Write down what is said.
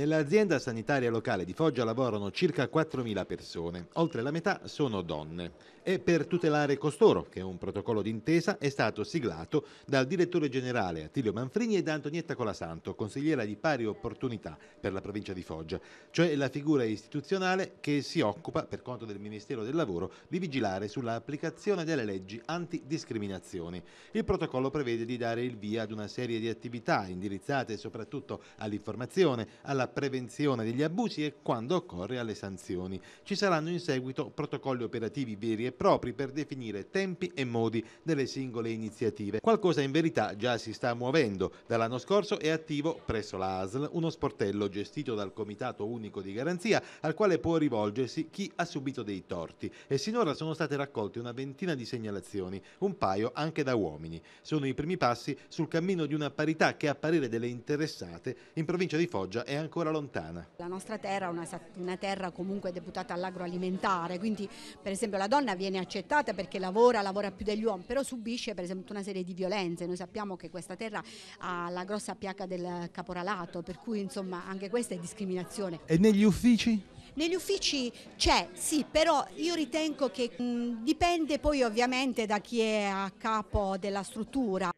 Nell'azienda sanitaria locale di Foggia lavorano circa 4.000 persone, oltre la metà sono donne. E per tutelare costoro, che un protocollo d'intesa è stato siglato dal direttore generale Attilio Manfrini e da Antonietta Colasanto, consigliera di pari opportunità per la provincia di Foggia, cioè la figura istituzionale che si occupa, per conto del Ministero del Lavoro, di vigilare sull'applicazione delle leggi antidiscriminazioni. Il protocollo prevede di dare il via ad una serie di attività indirizzate soprattutto all'informazione, alla prevenzione degli abusi e quando occorre alle sanzioni. Ci saranno in seguito protocolli operativi veri e propri per definire tempi e modi delle singole iniziative. Qualcosa in verità già si sta muovendo. Dall'anno scorso è attivo presso la ASL uno sportello gestito dal Comitato Unico di Garanzia al quale può rivolgersi chi ha subito dei torti e sinora sono state raccolte una ventina di segnalazioni, un paio anche da uomini. Sono i primi passi sul cammino di una parità che a parere delle interessate in provincia di Foggia è ancora ancora lontana. La nostra terra è una, una terra comunque deputata all'agroalimentare, quindi per esempio la donna viene accettata perché lavora, lavora più degli uomini, però subisce per esempio una serie di violenze. Noi sappiamo che questa terra ha la grossa piaga del caporalato, per cui insomma anche questa è discriminazione. E negli uffici? Negli uffici c'è, sì, però io ritengo che mh, dipende poi ovviamente da chi è a capo della struttura.